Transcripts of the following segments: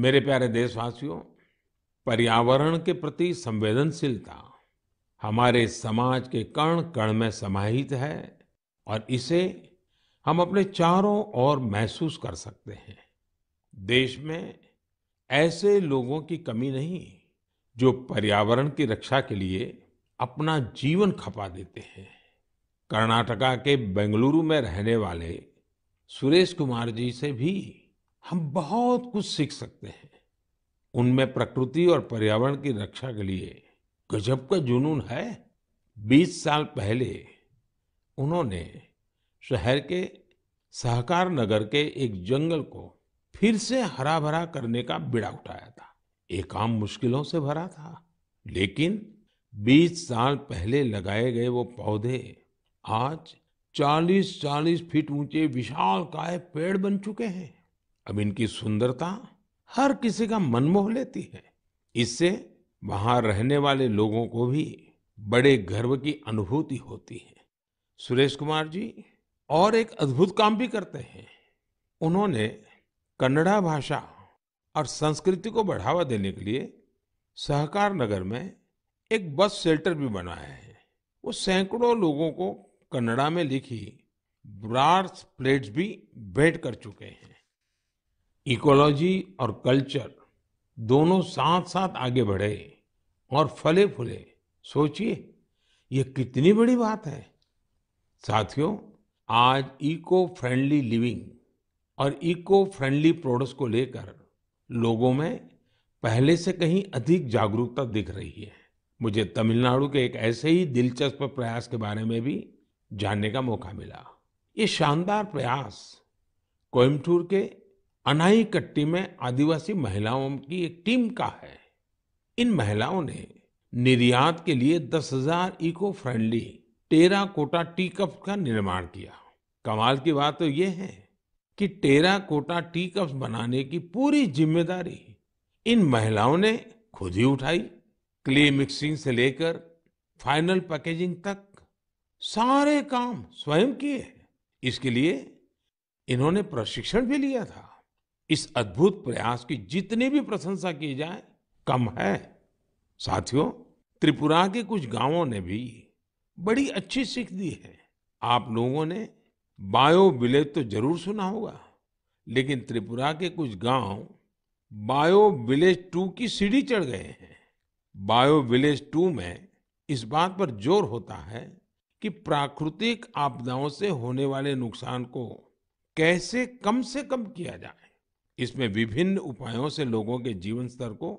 मेरे प्यारे देशवासियों पर्यावरण के प्रति संवेदनशीलता हमारे समाज के कण कण में समाहित है और इसे हम अपने चारों ओर महसूस कर सकते हैं देश में ऐसे लोगों की कमी नहीं जो पर्यावरण की रक्षा के लिए अपना जीवन खपा देते हैं कर्नाटका के बेंगलुरु में रहने वाले सुरेश कुमार जी से भी हम बहुत कुछ सीख सकते हैं उनमें प्रकृति और पर्यावरण की रक्षा के लिए गजब का जुनून है 20 साल पहले उन्होंने शहर के सहकार नगर के एक जंगल को फिर से हरा भरा करने का बिड़ा उठाया था ये काम मुश्किलों से भरा था लेकिन 20 साल पहले लगाए गए वो पौधे आज 40-40 फीट ऊंचे विशाल काय पेड़ बन चुके हैं अब इनकी सुंदरता हर किसी का मन मोह लेती है इससे वहां रहने वाले लोगों को भी बड़े गर्व की अनुभूति होती है सुरेश कुमार जी और एक अद्भुत काम भी करते हैं उन्होंने कन्नड़ा भाषा और संस्कृति को बढ़ावा देने के लिए सहकार नगर में एक बस शेल्टर भी बनाया है वो सैकड़ों लोगों को कन्नड़ा में लिखी ब्रास प्लेट्स भी भेंट कर चुके हैं इकोलॉजी और कल्चर दोनों साथ साथ आगे बढ़े और फले फूले सोचिए यह कितनी बड़ी बात है साथियों आज इको फ्रेंडली लिविंग और इको फ्रेंडली प्रोडक्ट्स को लेकर लोगों में पहले से कहीं अधिक जागरूकता दिख रही है मुझे तमिलनाडु के एक ऐसे ही दिलचस्प प्रयास के बारे में भी जानने का मौका मिला ये शानदार प्रयास कोयमटूर के अनाईकट्टी में आदिवासी महिलाओं की एक टीम का है इन महिलाओं ने निर्यात के लिए दस हजार eco friendly terracotta tea cup का निर्माण किया कमाल की बात तो ये है कि टेरा कोटा टी कप बनाने की पूरी जिम्मेदारी इन महिलाओं ने खुद ही उठाई क्ले मिक्सिंग से लेकर फाइनल पैकेजिंग तक सारे काम स्वयं किए इसके लिए इन्होंने प्रशिक्षण भी लिया था इस अद्भुत प्रयास की जितनी भी प्रशंसा की जाए कम है साथियों त्रिपुरा के कुछ गांवों ने भी बड़ी अच्छी सीख दी है आप लोगों ने बायो विलेज तो जरूर सुना होगा लेकिन त्रिपुरा के कुछ गांव बायो विलेज टू की सीढ़ी चढ़ गए हैं बायो विलेज टू में इस बात पर जोर होता है कि प्राकृतिक आपदाओं से होने वाले नुकसान को कैसे कम से कम किया जाए इसमें विभिन्न उपायों से लोगों के जीवन स्तर को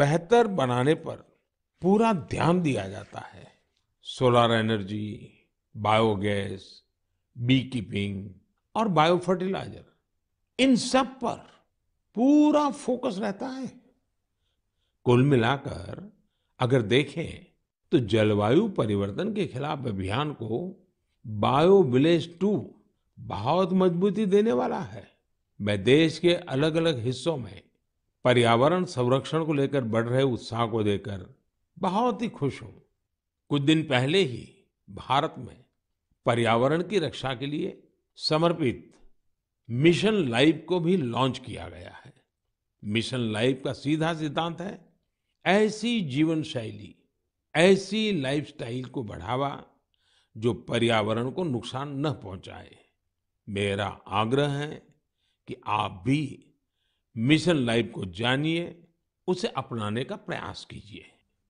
बेहतर बनाने पर पूरा ध्यान दिया जाता है solar energy biogas bee keeping और बायो फर्टिलाइजर इन सब पर पूरा फोकस रहता है कुल मिलाकर अगर देखें तो जलवायु परिवर्तन के खिलाफ अभियान को बायो विलेज टू बहुत मजबूती देने वाला है मैं देश के अलग अलग हिस्सों में पर्यावरण संरक्षण को लेकर बढ़ रहे उत्साह को देखकर बहुत ही खुश हूं कुछ दिन पहले ही भारत में पर्यावरण की रक्षा के लिए समर्पित मिशन लाइफ को भी लॉन्च किया गया है मिशन लाइफ का सीधा सिद्धांत है ऐसी जीवन शैली ऐसी लाइफस्टाइल को बढ़ावा जो पर्यावरण को नुकसान न पहुंचाए मेरा आग्रह है कि आप भी मिशन लाइफ को जानिए उसे अपनाने का प्रयास कीजिए